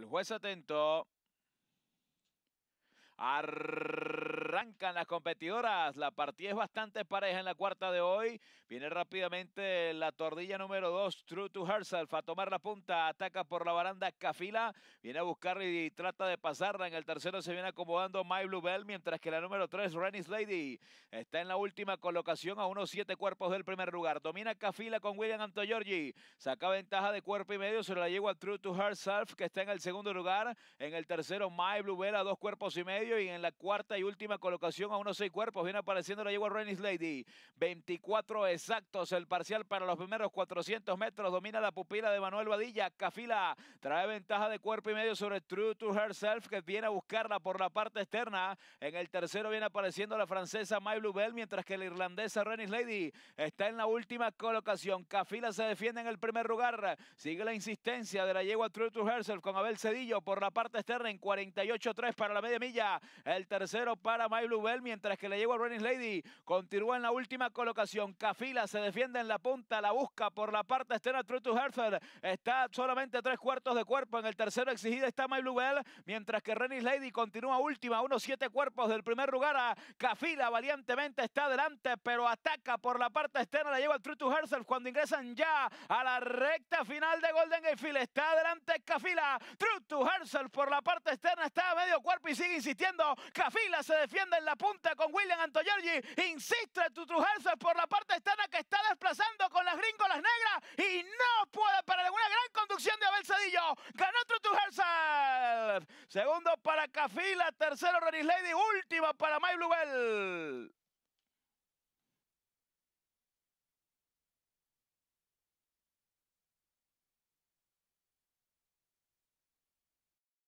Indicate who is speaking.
Speaker 1: El juez atento arrancan las competidoras. La partida es bastante pareja en la cuarta de hoy. Viene rápidamente la tordilla número 2, True to Herself, a tomar la punta. Ataca por la baranda Cafila. Viene a buscarla y trata de pasarla. En el tercero se viene acomodando My Blue Bell, mientras que la número 3, Renny's Lady, está en la última colocación a unos siete cuerpos del primer lugar. Domina Cafila con William Antoyorgi. Saca ventaja de cuerpo y medio. Se la lleva a True to Herself, que está en el segundo lugar. En el tercero, My Bell a dos cuerpos y medio. Y en la cuarta y última colocación a unos seis cuerpos. Viene apareciendo la yegua Renny's Lady. 24 exactos el parcial para los primeros 400 metros. Domina la pupila de Manuel Vadilla, Cafila trae ventaja de cuerpo y medio sobre True to Herself que viene a buscarla por la parte externa. En el tercero viene apareciendo la francesa My Bluebell mientras que la irlandesa Renny's Lady está en la última colocación. Cafila se defiende en el primer lugar. Sigue la insistencia de la yegua True to Herself con Abel Cedillo por la parte externa en 48-3 para la media milla. El tercero para My mientras que le llegó a Running Lady. Continúa en la última colocación. Cafila se defiende en la punta, la busca por la parte externa True to Está solamente tres cuartos de cuerpo. En el tercero exigida está My Blue mientras que Running Lady continúa última, unos siete cuerpos del primer lugar. A ah, Cafila valientemente está adelante, pero ataca por la parte externa. Le lleva a True to Herself cuando ingresan ya a la recta final de Golden Gatefield Está adelante Cafila. True to Herself por la parte externa está a medio cuerpo y sigue insistiendo. Cafila se defiende en la punta con William Antoyergi. Insiste Tutrujelse por la parte externa que está desplazando con las gringolas negras y no puede para Una gran conducción de Abel Cedillo. Ganó Tutrujelse. Segundo para Cafila, tercero Renis Lady, última para May Bluebell.